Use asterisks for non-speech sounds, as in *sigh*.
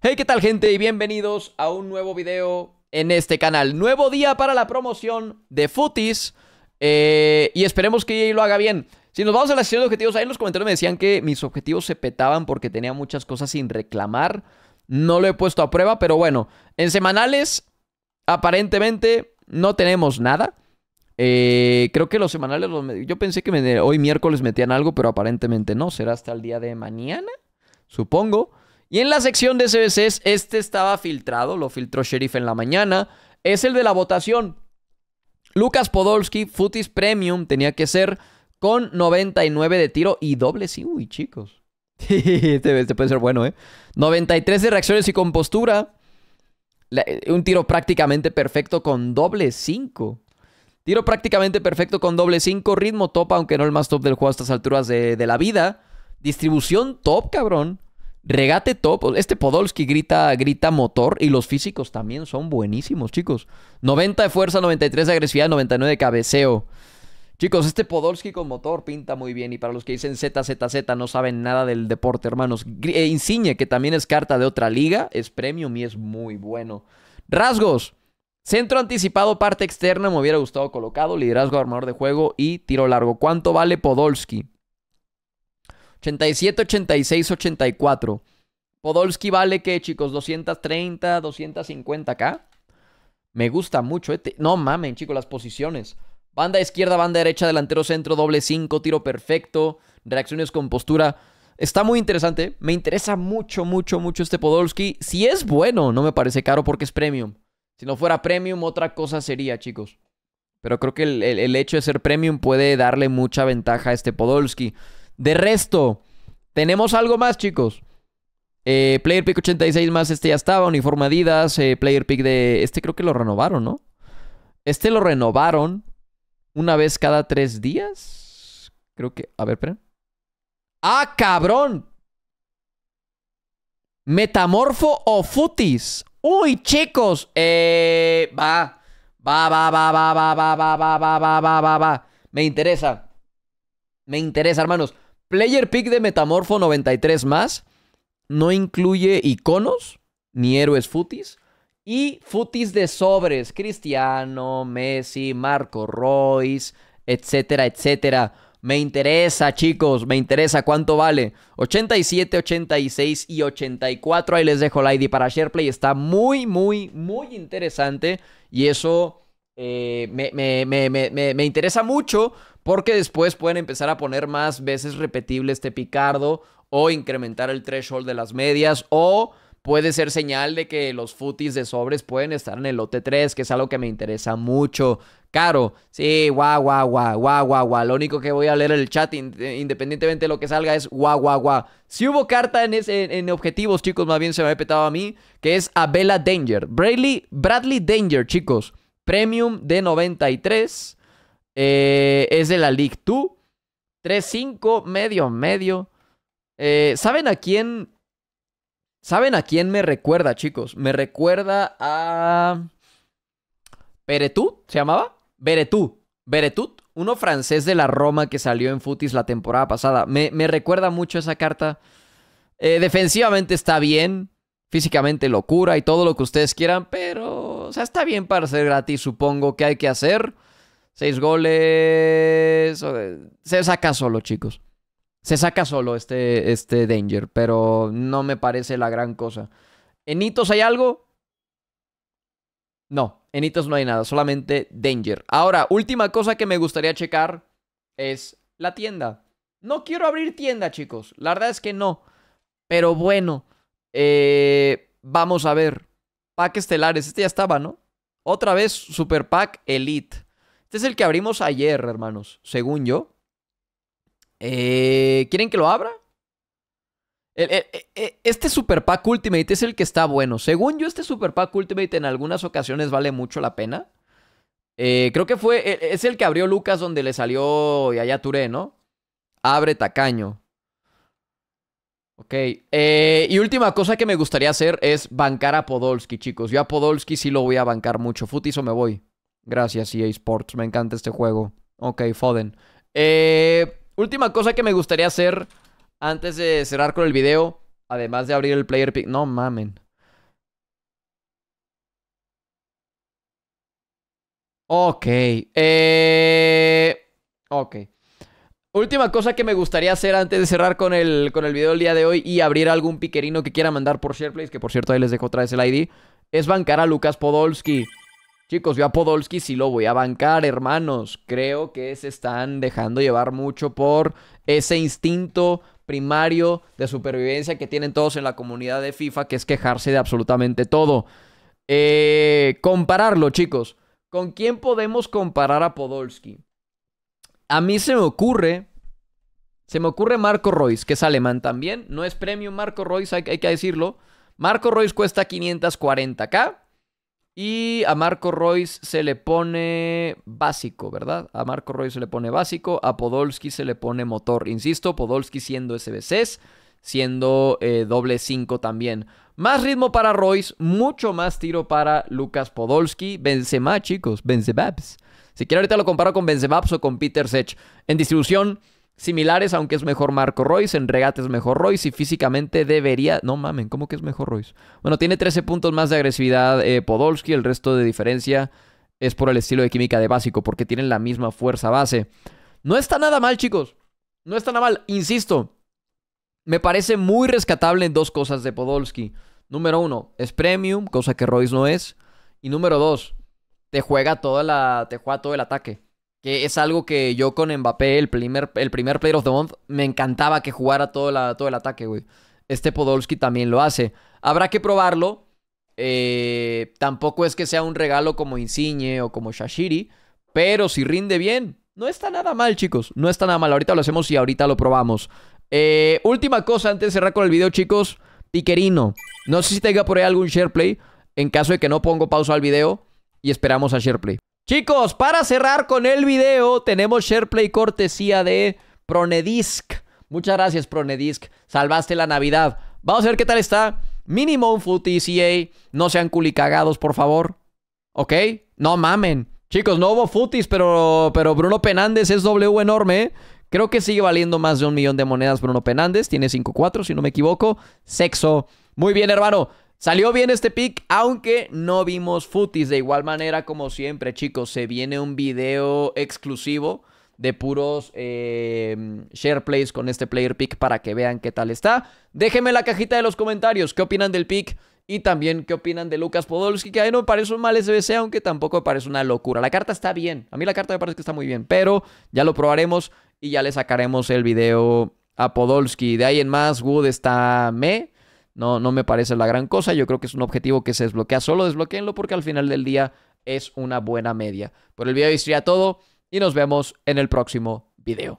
Hey, ¿qué tal gente? Y bienvenidos a un nuevo video en este canal. Nuevo día para la promoción de Footies eh, y esperemos que lo haga bien. Si nos vamos a la sesión de objetivos, ahí en los comentarios me decían que mis objetivos se petaban porque tenía muchas cosas sin reclamar. No lo he puesto a prueba, pero bueno, en semanales aparentemente no tenemos nada. Eh, creo que los semanales, yo pensé que hoy miércoles metían algo, pero aparentemente no. Será hasta el día de mañana, supongo. Y en la sección de CBCs, este estaba filtrado, lo filtró Sheriff en la mañana. Es el de la votación. Lucas Podolski, Futis Premium, tenía que ser con 99 de tiro y doble. Sí, uy, chicos. *laughs* Este, este, puede ser bueno, ¿eh? 93 de reacciones y compostura. Eh, un tiro prácticamente perfecto con doble 5. Tiro prácticamente perfecto con doble 5. Ritmo top, aunque no el más top del juego a estas alturas de, de la vida. Distribución top, cabrón. Regate top. Este Podolski grita, grita motor y los físicos también son buenísimos, chicos. 90 de fuerza, 93 de agresividad, 99 de cabeceo. Chicos, este Podolski con motor pinta muy bien. Y para los que dicen ZZZ no saben nada del deporte, hermanos. Eh, Insigne, que también es carta de otra liga, es premium y es muy bueno. Rasgos. Centro anticipado, parte externa, me hubiera gustado colocado. Liderazgo, armador de juego y tiro largo. ¿Cuánto vale Podolski? 87, 86, 84. Podolski vale que, chicos, 230, 250k. Me gusta mucho. Este. No mamen, chicos, las posiciones. Banda izquierda, banda derecha, delantero centro, doble 5, tiro perfecto, reacciones con postura. Está muy interesante. Me interesa mucho, mucho, mucho este Podolski. Si es bueno, no me parece caro porque es premium. Si no fuera premium, otra cosa sería, chicos. Pero creo que el, el hecho de ser premium puede darle mucha ventaja a este Podolski. De resto, tenemos algo más, chicos. player Pick 86 más, este ya estaba, uniforme Adidas, Player Pick de... Este creo que lo renovaron, ¿no? Este lo renovaron una vez cada tres días. Creo que... A ver, esperen. ¡Ah, cabrón! Metamorfo o Futis. Uy, chicos. Va, va, va, va, va, va, va, va, va, va, va, va, va. Me interesa. Me interesa, hermanos. Player Pick de Metamorfo 93 más no incluye iconos ni héroes futis. Y futis de sobres, Cristiano, Messi, Marco Royce, etcétera, etcétera. Me interesa, chicos, me interesa cuánto vale. 87, 86 y 84. Ahí les dejo la ID para SharePlay. Está muy, muy, muy interesante. Y eso eh, me, me, interesa mucho porque después pueden empezar a poner más veces repetible este Picardo o incrementar el threshold de las medias o puede ser señal de que los footies de sobres pueden estar en el lote 3, que es algo que me interesa mucho. Caro, sí, guau, guau, guau, guau, guau, Lo único que voy a leer en el chat, independientemente de lo que salga, es guau, guau, guau. Si hubo carta en, ese, en objetivos, chicos, más bien se me ha petado a mí, que es Abela Danger. Bradley Danger, chicos. Premium de 93. Eh, es de la League 2. 3-5, medio, medio. Eh, ¿Saben a quién? ¿Saben a quién me recuerda, chicos? Me recuerda a... tú ¿se llamaba? Beretut. Beretut, uno francés de la Roma que salió en Futis la temporada pasada. Me, recuerda mucho esa carta. Eh, defensivamente está bien, físicamente locura y todo lo que ustedes quieran, pero o sea, está bien para ser gratis, supongo. que hay que hacer? Seis goles. Se saca solo, chicos. Se saca solo este, este Danger, pero no me parece la gran cosa. ¿En hitos hay algo? No, en hitos no hay nada, solamente Danger. Ahora, última cosa que me gustaría checar es la tienda. No quiero abrir tienda, chicos. La verdad es que no. Pero bueno, eh, vamos a ver. Pack estelares. Este ya estaba, ¿no? Otra vez, Super Pack Elite. Este es el que abrimos ayer, hermanos, según yo. Eh, ¿Quieren que lo abra? E, e, este Super Pack Ultimate es el que está bueno. Según yo, este Super Pack Ultimate en algunas ocasiones vale mucho la pena. Eh, creo que fue. E, es el que abrió Lucas donde le salió Yaya Touré, ¿no? Abre tacaño. Ok, eh, y última cosa que me gustaría hacer es bancar a Podolski, chicos. Yo a Podolski sí lo voy a bancar mucho. Futizo, me voy. Gracias, EA Sports. Me encanta este juego. Ok, Foden. Eh, última cosa que me gustaría hacer antes de cerrar con el video. Además de abrir el player pick. No mamen. Ok. Eh, ok. Última cosa que me gustaría hacer antes de cerrar con el, con el video del día de hoy y abrir algún piquerino que quiera mandar por SharePlace, que por cierto ahí les dejo otra vez el ID, es bancar a Lucas Podolski. Chicos, yo a Podolski sí lo voy a bancar, hermanos. Creo que se están dejando llevar mucho por ese instinto primario de supervivencia que tienen todos en la comunidad de FIFA, que es quejarse de absolutamente todo. Eh, compararlo, chicos. ¿Con quién podemos comparar a Podolski? A mí se me ocurre se me ocurre Marco Royce, que es alemán también. No es premium Marco Royce, hay, que decirlo. Marco Royce cuesta 540k. Y a Marco Royce se le pone básico, ¿verdad? A Marco Royce se le pone básico, a Podolski se le pone motor. Insisto, Podolski siendo SBCs, siendo eh, doble 5 también. Más ritmo para Royce, mucho más tiro para Lucas Podolski. Benzema, chicos, Benzebabs. Si quiere ahorita lo comparo con Benzebabs o con Peter Sech. En distribución, similares, aunque es mejor Marco Royce, en regate es mejor Royce y físicamente debería... No mamen, ¿cómo que es mejor Royce? Bueno, tiene 13 puntos más de agresividad eh, Podolski, el resto de diferencia es por el estilo de química de básico, porque tienen la misma fuerza base. No está nada mal, chicos. No está nada mal, insisto. Me parece muy rescatable en dos cosas de Podolski. Número uno, es premium, cosa que Royce no es. Y número dos, te juega toda la. te juega todo el ataque que es algo que yo con Mbappé, el primer, el primer Player of the Month, me encantaba que jugara todo, todo el ataque, güey. Este Podolski también lo hace. Habrá que probarlo. Eh, tampoco es que sea un regalo como Insigne o como Shashiri, pero si rinde bien, no está nada mal, chicos. No está nada mal. Ahorita lo hacemos y ahorita lo probamos. Eh, última cosa antes de cerrar con el video, chicos. Tiquerino. No sé si tenga por ahí algún SharePlay. En caso de que no pongo pausa al video y esperamos a SharePlay. Chicos, para cerrar con el video, tenemos SharePlay cortesía de Pronedisc. Muchas gracias, Pronedisc. Salvaste la Navidad. Vamos a ver qué tal está. Mínimo un y No sean culicagados, por favor. ¿Ok? No mamen. Chicos, no hubo futis, pero, pero Bruno Penández es W enorme. ¿eh? Creo que sigue valiendo más de un millón de monedas Bruno Penández. Tiene 5-4, si no me equivoco. Sexo. Muy bien, hermano. Salió bien este pick, aunque no vimos footies. De igual manera, como siempre, chicos, se viene un video exclusivo de puros shareplays em, share plays con este player pick para que vean qué tal está. Déjenme en la cajita de los comentarios qué opinan del pick y también qué opinan de Lucas Podolski, que ahí no me parece un mal SBC, aunque tampoco me parece una locura. La carta está bien, a mí la carta me parece que está muy bien, pero ya lo probaremos y ya le sacaremos el video a Podolski. De ahí en más, Wood está me. No, no me parece la gran cosa. Yo creo que es un objetivo que se desbloquea. Solo desbloqueenlo porque al final del día es una buena media. Por el video sería todo y nos vemos en el próximo video.